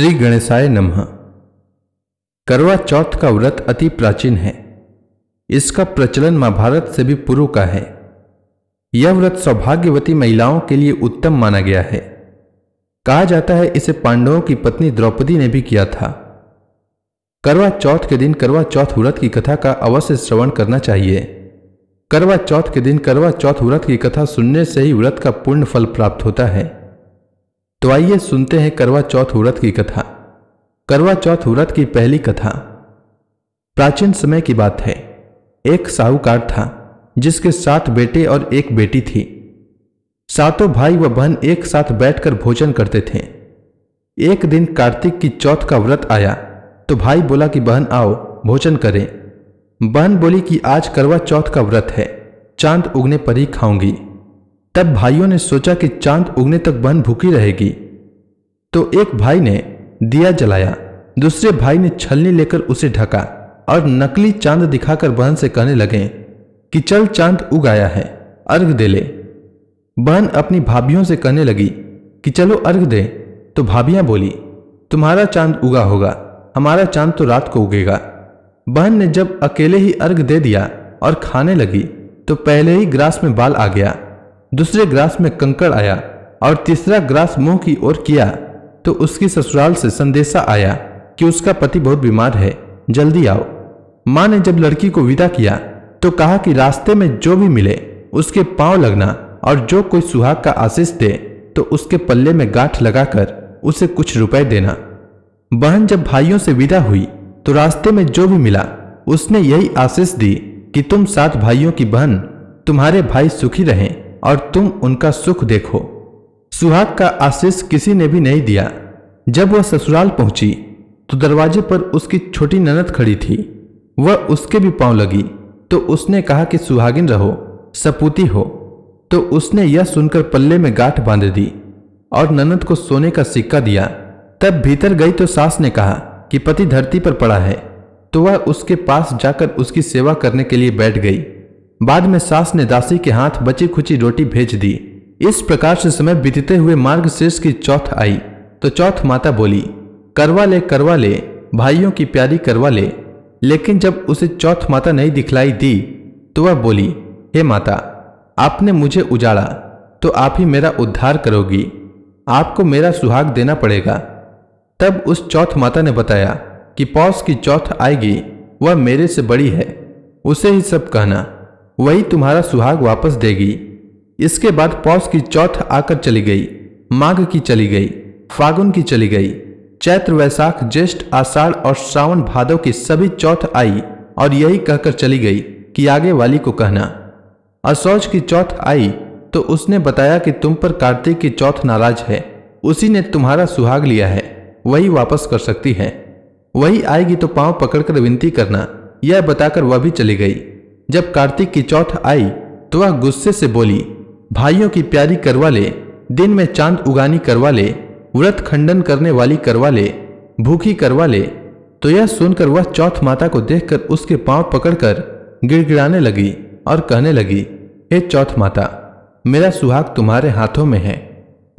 श्री गणेशाय नमः करवा चौथ का व्रत अति प्राचीन है इसका प्रचलन महाभारत से भी पूर्व का है यह व्रत सौभाग्यवती महिलाओं के लिए उत्तम माना गया है कहा जाता है इसे पांडवों की पत्नी द्रौपदी ने भी किया था करवा चौथ के दिन करवा चौथ व्रत की कथा का अवश्य श्रवण करना चाहिए करवा चौथ के दिन करवा चौथ व्रत की कथा सुनने से ही व्रत का पूर्ण फल प्राप्त होता है तो आइए सुनते हैं करवा चौथ व्रत की कथा करवा चौथ व्रत की पहली कथा प्राचीन समय की बात है एक साहूकार था जिसके सात बेटे और एक बेटी थी सातों भाई व बहन एक साथ बैठकर भोजन करते थे एक दिन कार्तिक की चौथ का व्रत आया तो भाई बोला कि बहन आओ भोजन करें बहन बोली कि आज करवा चौथ का व्रत है चांद उगने पर ही खाऊंगी तब भाइयों ने सोचा कि चांद उगने तक बहन भूखी रहेगी तो एक भाई ने दिया जलाया दूसरे भाई ने छलनी लेकर उसे ढका और नकली चांद दिखाकर बहन से कहने लगे कि चल चांद उग आया है अर्घ दे ले बहन अपनी भाभीियों से कहने लगी कि चलो अर्घ दे तो भाभियां बोली तुम्हारा चांद उगा होगा हमारा चांद तो रात को उगेगा बहन ने जब अकेले ही अर्घ दे दिया और खाने लगी तो पहले ही ग्रास में बाल आ गया दूसरे ग्रास में कंकड़ आया और तीसरा ग्रास मुंह की ओर किया तो उसकी ससुराल से संदेशा आया कि उसका पति बहुत बीमार है जल्दी आओ माँ ने जब लड़की को विदा किया तो कहा कि रास्ते में जो भी मिले उसके पांव लगना और जो कोई सुहाग का आशीष दे तो उसके पल्ले में गांठ लगाकर उसे कुछ रुपए देना बहन जब भाइयों से विदा हुई तो रास्ते में जो भी मिला उसने यही आशीष दी कि तुम सात भाइयों की बहन तुम्हारे भाई सुखी रहें और तुम उनका सुख देखो सुहाग का आशीष किसी ने भी नहीं दिया जब वह ससुराल पहुंची तो दरवाजे पर उसकी छोटी ननद खड़ी थी वह उसके भी पांव लगी तो उसने कहा कि सुहागिन रहो सपूती हो तो उसने यह सुनकर पल्ले में गांठ बांध दी और ननद को सोने का सिक्का दिया तब भीतर गई तो सास ने कहा कि पति धरती पर पड़ा है तो वह उसके पास जाकर उसकी सेवा करने के लिए बैठ गई बाद में सास ने दासी के हाथ बची खुची रोटी भेज दी इस प्रकार से समय बीतते हुए मार्ग शीर्ष की चौथ आई तो चौथ माता बोली करवा ले करवा ले भाइयों की प्यारी करवा ले लेकिन जब उसे चौथ माता नहीं दिखलाई दी तो वह बोली हे माता आपने मुझे उजाड़ा तो आप ही मेरा उद्धार करोगी आपको मेरा सुहाग देना पड़ेगा तब उस चौथ माता ने बताया कि पौष की चौथ आएगी वह मेरे से बड़ी है उसे ही सब कहना वही तुम्हारा सुहाग वापस देगी इसके बाद पौष की चौथ आकर चली गई माघ की चली गई फागुन की चली गई चैत्र वैशाख ज्येष्ठ आषाढ़ और श्रावण भादव की सभी चौथ आई और यही कहकर चली गई कि आगे वाली को कहना असौज की चौथ आई तो उसने बताया कि तुम पर कार्तिक की चौथ नाराज है उसी ने तुम्हारा सुहाग लिया है वही वापस कर सकती है वही आएगी तो पांव पकड़कर विनती करना यह बताकर वह भी चली गई जब कार्तिक की चौथ आई तो वह गुस्से से बोली भाइयों की प्यारी करवा ले दिन में चांद उगानी करवा ले व्रत खंडन करने वाली करवा ले भूखी करवा ले तो यह सुनकर वह चौथ माता को देखकर उसके पांव पकड़कर गिड़गिड़ाने लगी और कहने लगी हे चौथ माता मेरा सुहाग तुम्हारे हाथों में है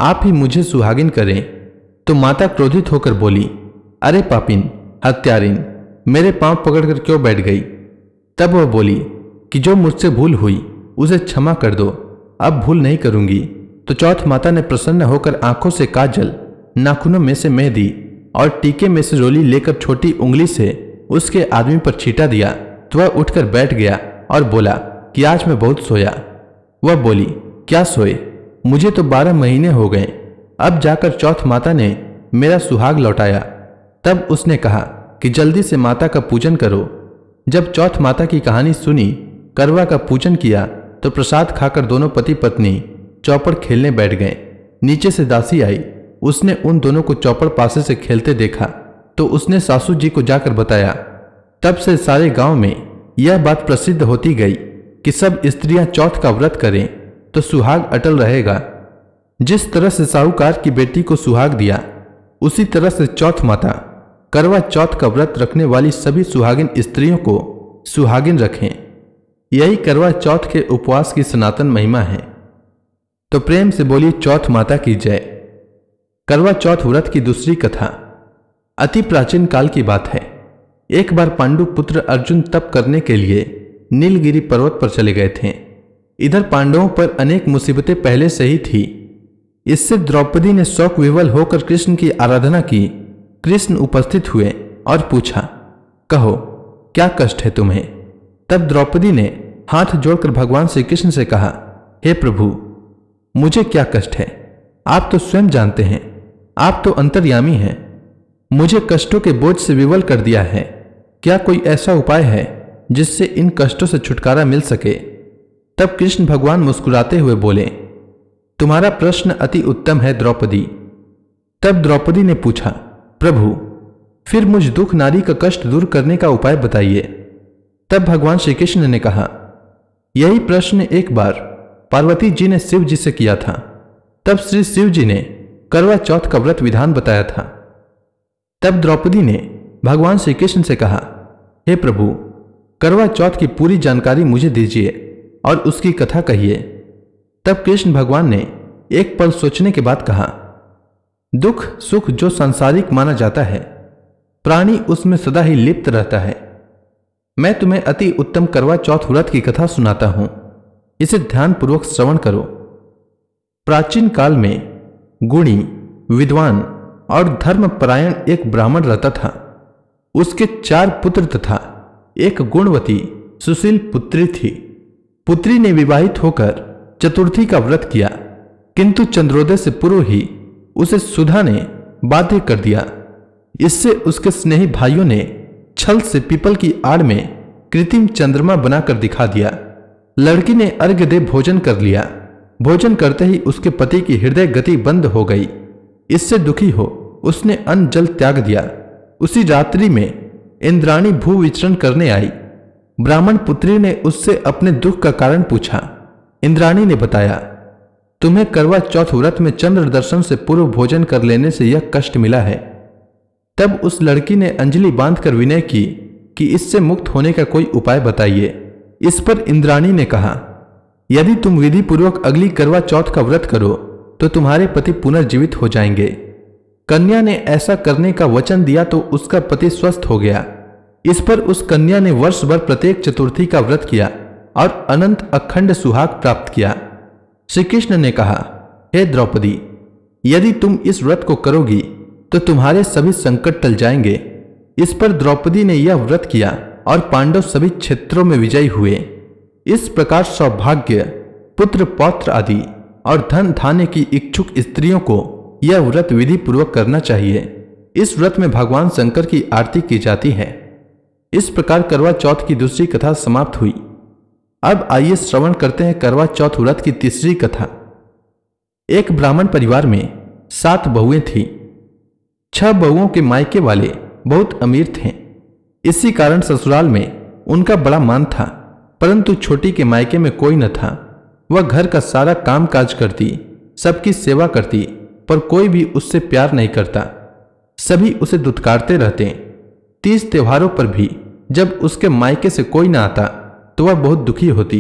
आप ही मुझे सुहागिन करें तो माता क्रोधित होकर बोली अरे पापिन हत्यारिन मेरे पांव पकड़कर क्यों बैठ गई तब वह बोली कि जो मुझसे भूल हुई उसे क्षमा कर दो अब भूल नहीं करूंगी तो चौथ माता ने प्रसन्न होकर आंखों से काजल नाखूनों में से दी और टीके में से रोली लेकर छोटी उंगली से उसके आदमी पर छीटा दिया तो वह उठकर बैठ गया और बोला कि आज मैं बहुत सोया वह बोली क्या सोए मुझे तो बारह महीने हो गए अब जाकर चौथ माता ने मेरा सुहाग लौटाया तब उसने कहा कि जल्दी से माता का पूजन करो जब चौथ माता की कहानी सुनी करवा का पूजन किया तो प्रसाद खाकर दोनों पति पत्नी चौपड़ खेलने बैठ गए नीचे से दासी आई उसने उन दोनों को चौपड़ पासे से खेलते देखा तो उसने सासू जी को जाकर बताया तब से सारे गांव में यह बात प्रसिद्ध होती गई कि सब स्त्रियां चौथ का व्रत करें तो सुहाग अटल रहेगा जिस तरह से साहूकार की बेटी को सुहाग दिया उसी तरह से चौथ माता करवा चौथ का व्रत रखने वाली सभी सुहागिन स्त्रियों को सुहागिन रखें यही करवा चौथ के उपवास की सनातन महिमा है तो प्रेम से बोलिए चौथ माता की जय करवा चौथ व्रत की दूसरी कथा अति प्राचीन काल की बात है एक बार पांडु पुत्र अर्जुन तप करने के लिए नीलगिरी पर्वत पर चले गए थे इधर पांडवों पर अनेक मुसीबतें पहले से ही थी इससे द्रौपदी ने शोक विवल होकर कृष्ण की आराधना की कृष्ण उपस्थित हुए और पूछा कहो क्या कष्ट है तुम्हें तब द्रौपदी ने हाथ जोड़कर भगवान श्री कृष्ण से कहा हे hey प्रभु मुझे क्या कष्ट है आप तो स्वयं जानते हैं आप तो अंतर्यामी हैं मुझे कष्टों के बोझ से विवल कर दिया है क्या कोई ऐसा उपाय है जिससे इन कष्टों से छुटकारा मिल सके तब कृष्ण भगवान मुस्कुराते हुए बोले तुम्हारा प्रश्न अति उत्तम है द्रौपदी तब द्रौपदी ने पूछा प्रभु फिर मुझ दुख नारी का कष्ट दूर करने का उपाय बताइए तब भगवान श्री कृष्ण ने कहा यही प्रश्न एक बार पार्वती जी ने शिव जी से किया था तब श्री शिव जी ने करवा चौथ का व्रत विधान बताया था तब द्रौपदी ने भगवान श्री कृष्ण से कहा हे hey प्रभु करवा चौथ की पूरी जानकारी मुझे दीजिए और उसकी कथा कहिए तब कृष्ण भगवान ने एक पल सोचने के बाद कहा दुख सुख जो सांसारिक माना जाता है प्राणी उसमें सदा ही लिप्त रहता है मैं तुम्हें अति उत्तम करवा चौथ व्रत की कथा सुनाता हूं इसे ध्यानपूर्वक श्रवण करो प्राचीन काल में गुणी विद्वान और धर्मपरायण एक ब्राह्मण रहता था उसके चार पुत्र तथा एक गुणवती सुशील पुत्री थी पुत्री ने विवाहित होकर चतुर्थी का व्रत किया किंतु चंद्रोदय से पूर्व ही उसे सुधा ने बाध्य कर दिया इससे उसके स्नेही भाइयों ने छल से पीपल की आड़ में कृत्रिम चंद्रमा बनाकर दिखा दिया लड़की ने अर्घ्य दे भोजन कर लिया भोजन करते ही उसके पति की हृदय गति बंद हो गई इससे दुखी हो उसने अन्न जल त्याग दिया उसी रात्रि में इंद्राणी भू विचरण करने आई ब्राह्मण पुत्री ने उससे अपने दुख का कारण पूछा इंद्राणी ने बताया तुम्हें करवा चौथ व्रत में चंद्र दर्शन से पूर्व भोजन कर लेने से यह कष्ट मिला है तब उस लड़की ने अंजलि बांधकर विनय की कि इससे मुक्त होने का कोई उपाय बताइए इस पर इंद्राणी ने कहा यदि तुम विधिपूर्वक अगली करवा चौथ का व्रत करो तो तुम्हारे पति पुनर्जीवित हो जाएंगे कन्या ने ऐसा करने का वचन दिया तो उसका पति स्वस्थ हो गया इस पर उस कन्या ने वर्ष भर प्रत्येक चतुर्थी का व्रत किया और अनंत अखंड सुहाग प्राप्त किया श्री कृष्ण ने कहा हे द्रौपदी यदि तुम इस व्रत को करोगी तो तुम्हारे सभी संकट टल जाएंगे इस पर द्रौपदी ने यह व्रत किया और पांडव सभी क्षेत्रों में विजयी हुए इस प्रकार सौभाग्य पुत्र पौत्र आदि और धन धान्य की इच्छुक स्त्रियों को यह व्रत विधि पूर्वक करना चाहिए इस व्रत में भगवान शंकर की आरती की जाती है इस प्रकार करवा चौथ की दूसरी कथा समाप्त हुई अब आइए श्रवण करते हैं करवा चौथ व्रत की तीसरी कथा एक ब्राह्मण परिवार में सात बहुएं थीं छह बहुओं के मायके वाले बहुत अमीर थे इसी कारण ससुराल में उनका बड़ा मान था परंतु छोटी के मायके में कोई न था वह घर का सारा काम काज करती सबकी सेवा करती पर कोई भी उससे प्यार नहीं करता सभी उसे दुत्कारते रहते तीज त्योहारों पर भी जब उसके मायके से कोई ना आता तो वह बहुत दुखी होती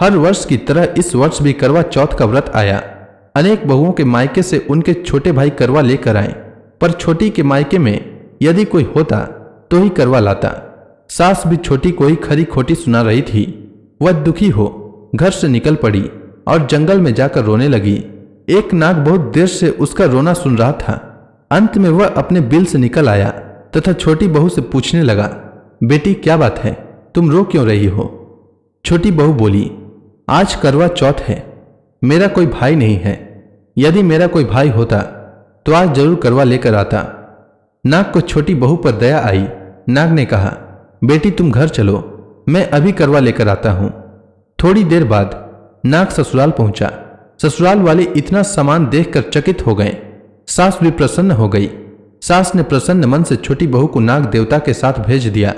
हर वर्ष की तरह इस वर्ष भी करवा चौथ का व्रत आया अनेक बहुओं के मायके से उनके छोटे भाई करवा लेकर आए पर छोटी के मायके में यदि कोई होता तो ही करवा लाता सास भी छोटी को ही खरी खोटी सुना रही थी वह दुखी हो घर से निकल पड़ी और जंगल में जाकर रोने लगी एक नाग बहुत देर से उसका रोना सुन रहा था अंत में वह अपने बिल से निकल आया तथा छोटी बहू से पूछने लगा बेटी क्या बात है तुम रो क्यों रही हो छोटी बहू बोली आज करवा चौथ है मेरा कोई भाई नहीं है यदि मेरा कोई भाई होता तो आज जरूर करवा लेकर आता नाग को छोटी बहू पर दया आई नाग ने कहा बेटी तुम घर चलो मैं अभी करवा लेकर आता हूं थोड़ी देर बाद नाग ससुराल पहुंचा ससुराल वाले इतना सामान देखकर चकित हो गए सास भी प्रसन्न हो गई सास ने प्रसन्न मन से छोटी बहू को नाग देवता के साथ भेज दिया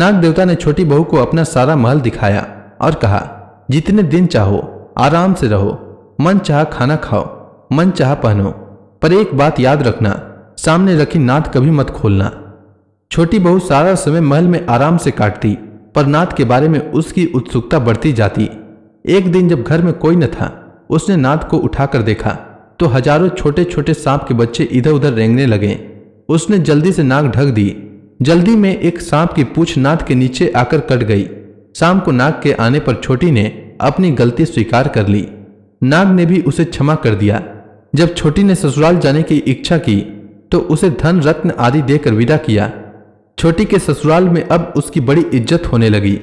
नाग देवता ने छोटी बहू को अपना सारा महल दिखाया और कहा जितने दिन चाहो आराम से रहो मन चाह खाना खाओ मन चाह पहनो पर एक बात याद रखना सामने रखी नात कभी मत खोलना छोटी बहू सारा समय महल में आराम से काटती पर नात के बारे में उसकी उत्सुकता बढ़ती जाती एक दिन जब घर में कोई न था उसने नात को उठाकर देखा तो हजारों छोटे छोटे सांप के बच्चे इधर उधर रेंगने लगे उसने जल्दी से नाक ढक दी जल्दी में एक सांप की पूछ नाथ के नीचे आकर कट गई शाम को नाक के आने पर छोटी ने अपनी गलती स्वीकार कर ली नाग ने भी उसे क्षमा कर दिया जब छोटी ने ससुराल जाने की इच्छा की तो उसे धन रत्न आदि देकर विदा किया छोटी के ससुराल में अब उसकी बड़ी इज्जत होने लगी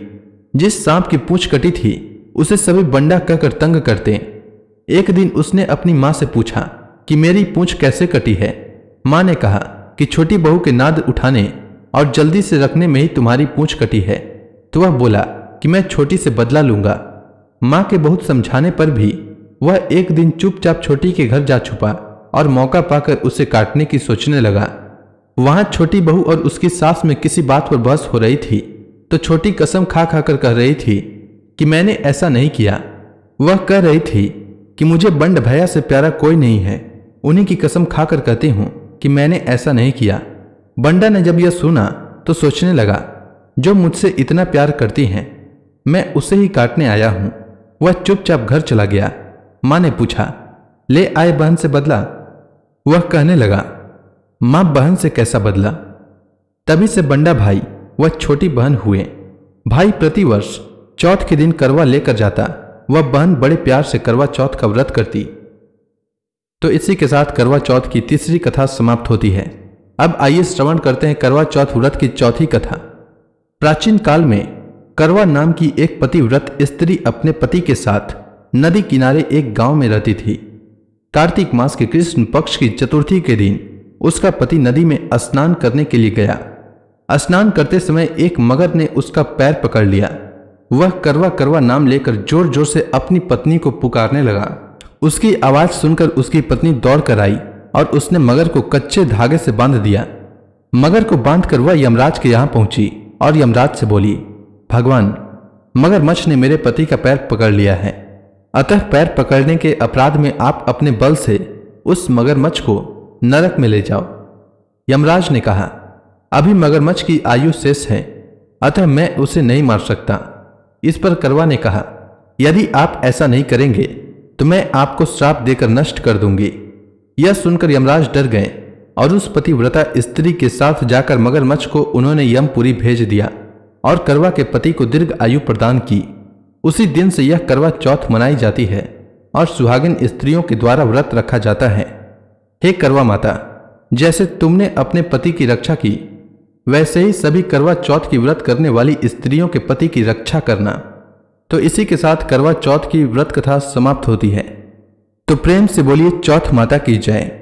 जिस सांप की पूछ कटी थी उसे सभी बंडा कहकर तंग करते एक दिन उसने अपनी माँ से पूछा कि मेरी पूछ कैसे कटी है माँ ने कहा कि छोटी बहू के नाद उठाने और जल्दी से रखने में ही तुम्हारी पूछ कटी है तो वह बोला कि मैं छोटी से बदला लूंगा माँ के बहुत समझाने पर भी वह एक दिन चुपचाप छोटी के घर जा छुपा और मौका पाकर उसे काटने की सोचने लगा वहां छोटी बहू और उसकी सास में किसी बात पर बहस हो रही थी तो छोटी कसम खा खा कर कह रही थी कि मैंने ऐसा नहीं किया वह कह रही थी कि मुझे बंड भैया से प्यारा कोई नहीं है उन्हीं की कसम खाकर कहती हूं कि मैंने ऐसा नहीं किया बंडा ने जब यह सुना तो सोचने लगा जो मुझसे इतना प्यार करती हैं मैं उसे ही काटने आया हूं वह चुपचाप घर चला गया मां ने पूछा ले आए बहन से बदला वह कहने लगा मां बहन से कैसा बदला तभी से बंडा भाई वह छोटी बहन हुए भाई प्रतिवर्ष चौथ के दिन करवा लेकर जाता वह बहन बड़े प्यार से करवा चौथ का व्रत करती तो इसी के साथ करवा चौथ की तीसरी कथा समाप्त होती है अब आइए श्रवण करते हैं करवा चौथ व्रत की चौथी कथा प्राचीन काल में करवा नाम की एक पतिव्रत स्त्री अपने पति के साथ नदी किनारे एक गांव में रहती थी कार्तिक मास के कृष्ण पक्ष की चतुर्थी के दिन उसका पति नदी में स्नान करने के लिए गया स्नान करते समय एक मगर ने उसका पैर पकड़ लिया वह करवा करवा नाम लेकर जोर जोर से अपनी पत्नी को पुकारने लगा उसकी आवाज सुनकर उसकी पत्नी दौड़ कर आई और उसने मगर को कच्चे धागे से बांध दिया मगर को बांध कर वह यमराज के यहाँ पहुंची और यमराज से बोली भगवान मगरमच्छ ने मेरे पति का पैर पकड़ लिया है अतः पैर पकड़ने के अपराध में आप अपने बल से उस मगरमच्छ को नरक में ले जाओ यमराज ने कहा अभी मगरमच्छ की आयु शेष है अतः मैं उसे नहीं मार सकता इस पर करवा ने कहा यदि आप ऐसा नहीं करेंगे तो मैं आपको श्राप देकर नष्ट कर दूंगी यह सुनकर यमराज डर गए और उस पतिव्रता स्त्री के साथ जाकर मगरमच्छ को उन्होंने यमपुरी भेज दिया और करवा के पति को दीर्घ आयु प्रदान की उसी दिन से यह करवा चौथ मनाई जाती है और सुहागिन स्त्रियों के द्वारा व्रत रखा जाता है हे करवा माता जैसे तुमने अपने पति की रक्षा की वैसे ही सभी करवा चौथ की व्रत करने वाली स्त्रियों के पति की रक्षा करना तो इसी के साथ करवा चौथ की व्रत कथा समाप्त होती है तो प्रेम से बोलिए चौथ माता की जय